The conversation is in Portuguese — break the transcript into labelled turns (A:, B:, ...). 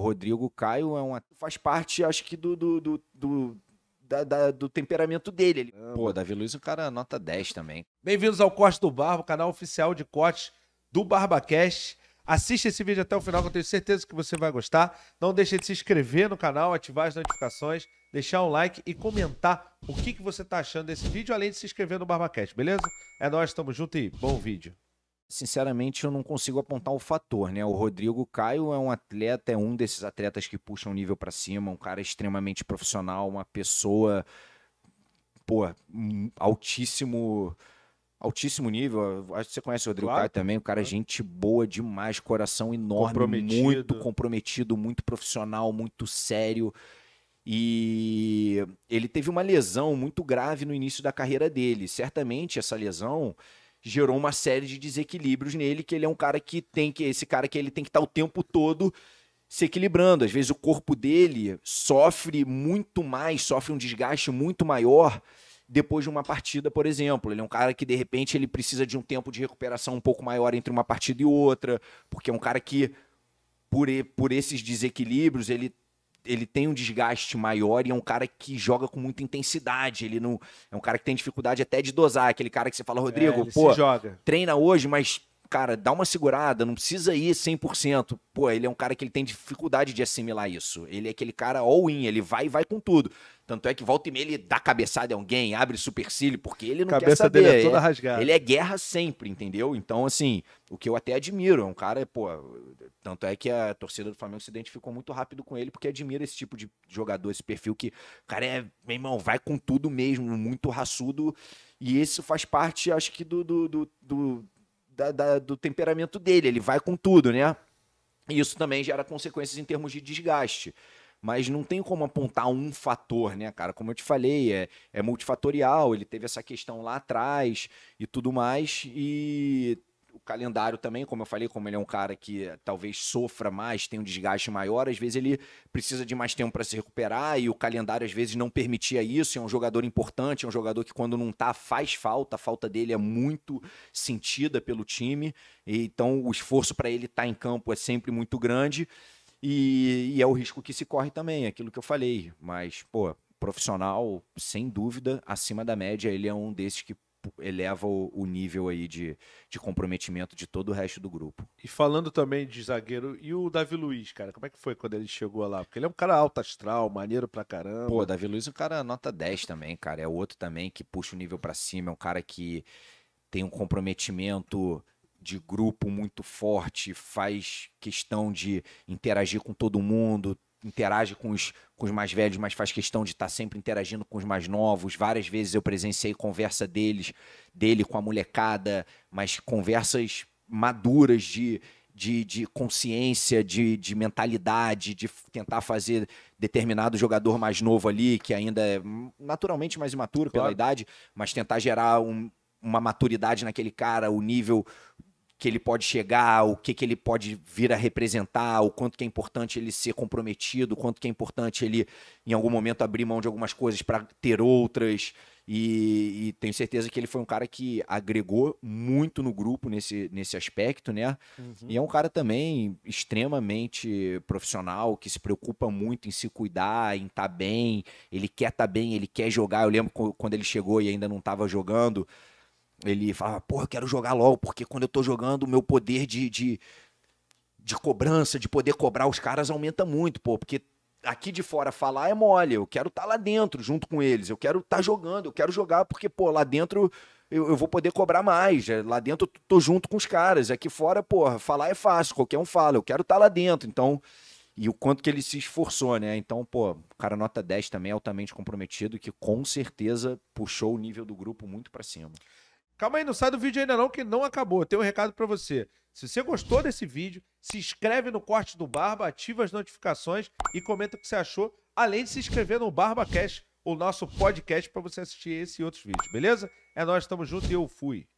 A: O Rodrigo Caio é uma, faz parte, acho que, do, do, do, do da, da, do temperamento dele. Ele... Pô, Davi Luiz é um cara nota 10 também.
B: Bem-vindos ao Corte do Barba, canal oficial de cortes do BarbaCast. Assista esse vídeo até o final, que eu tenho certeza que você vai gostar. Não deixe de se inscrever no canal, ativar as notificações, deixar um like e comentar o que, que você está achando desse vídeo, além de se inscrever no BarbaCast, beleza? É nóis, tamo junto e bom vídeo
A: sinceramente, eu não consigo apontar o fator, né? O Rodrigo Caio é um atleta, é um desses atletas que puxa o um nível para cima, um cara extremamente profissional, uma pessoa, pô, altíssimo, altíssimo nível. Acho que você conhece o Rodrigo claro. Caio também, o cara é gente boa demais, coração enorme, comprometido. muito comprometido, muito profissional, muito sério. E ele teve uma lesão muito grave no início da carreira dele. Certamente essa lesão gerou uma série de desequilíbrios nele, que ele é um cara que tem que. Esse cara que ele tem que estar tá o tempo todo se equilibrando. Às vezes o corpo dele sofre muito mais, sofre um desgaste muito maior depois de uma partida, por exemplo. Ele é um cara que, de repente, ele precisa de um tempo de recuperação um pouco maior entre uma partida e outra, porque é um cara que, por, por esses desequilíbrios, ele ele tem um desgaste maior e é um cara que joga com muita intensidade. Ele não é um cara que tem dificuldade até de dosar, aquele cara que você fala, é, Rodrigo, é, pô, treina hoje, mas cara, dá uma segurada, não precisa ir 100%. Pô, ele é um cara que ele tem dificuldade de assimilar isso. Ele é aquele cara all-in, ele vai e vai com tudo. Tanto é que volta e meia ele dá cabeçada em alguém, abre supercílio, porque ele não Cabeça quer saber. Dele é toda é. rasgada. Ele é guerra sempre, entendeu? Então, assim, o que eu até admiro, é um cara, pô, tanto é que a torcida do Flamengo se identificou muito rápido com ele, porque admira esse tipo de jogador, esse perfil que, cara, é, meu irmão, vai com tudo mesmo, muito raçudo. E isso faz parte, acho que, do, do, do, do da, da, do temperamento dele, ele vai com tudo, né? E isso também gera consequências em termos de desgaste. Mas não tem como apontar um fator, né, cara? Como eu te falei, é, é multifatorial, ele teve essa questão lá atrás e tudo mais, e calendário também, como eu falei, como ele é um cara que talvez sofra mais, tem um desgaste maior, às vezes ele precisa de mais tempo para se recuperar e o calendário às vezes não permitia isso. É um jogador importante, é um jogador que quando não tá faz falta, a falta dele é muito sentida pelo time, e, então o esforço para ele estar tá em campo é sempre muito grande. E, e é o risco que se corre também, é aquilo que eu falei. Mas, pô, profissional, sem dúvida, acima da média, ele é um desses que eleva o, o, nível aí de, de comprometimento de todo o resto do grupo.
B: E falando também de zagueiro, e o Davi Luiz, cara, como é que foi quando ele chegou lá? Porque ele é um cara alto astral, maneiro pra caramba. Pô, Davi Luiz é um cara nota 10 também,
A: cara. É outro também que puxa o nível para cima, é um cara que tem um comprometimento de grupo muito forte, faz questão de interagir com todo mundo, interage com os, com os mais velhos, mas faz questão de estar tá sempre interagindo com os mais novos. Várias vezes eu presenciei conversa deles, dele com a molecada, mas conversas maduras de, de, de consciência, de, de mentalidade, de tentar fazer determinado jogador mais novo ali, que ainda é naturalmente mais imaturo claro. pela idade, mas tentar gerar um, uma maturidade naquele cara, o nível que ele pode chegar, o que, que ele pode vir a representar, o quanto que é importante ele ser comprometido, o quanto que é importante ele, em algum momento, abrir mão de algumas coisas para ter outras. E, e, tenho certeza que ele foi um cara que agregou muito no grupo nesse, nesse aspecto, né? Uhum. E é um cara também extremamente profissional, que se preocupa muito em se cuidar, em estar tá bem. Ele quer estar tá bem, ele quer jogar. Eu lembro quando ele chegou e ainda não estava jogando. Ele falava, porra, eu quero jogar LOL, porque quando eu tô jogando, o meu poder de, de, de cobrança, de poder cobrar os caras aumenta muito, pô, porque aqui de fora falar é mole, eu quero estar tá lá dentro junto com eles, eu quero estar tá jogando, eu quero jogar, porque, pô, lá dentro eu, eu, vou poder cobrar mais. É, lá dentro eu tô junto com os caras. Aqui fora, pô, falar é fácil, qualquer um fala. Eu quero estar tá lá dentro. Então, e o quanto que ele se esforçou, né? Então, pô, o cara nota 10 também, altamente comprometido, que com certeza
B: puxou o nível do grupo muito para cima. Calma aí, não sai do vídeo ainda não, que não acabou. Tenho um recado para você. Se você gostou desse vídeo, se inscreve no Corte do Barba, ativa as notificações e comenta o que você achou, além de se inscrever no BarbaCast, o nosso podcast, para você assistir esse e outros vídeos, beleza? É nós, estamos juntos e eu fui.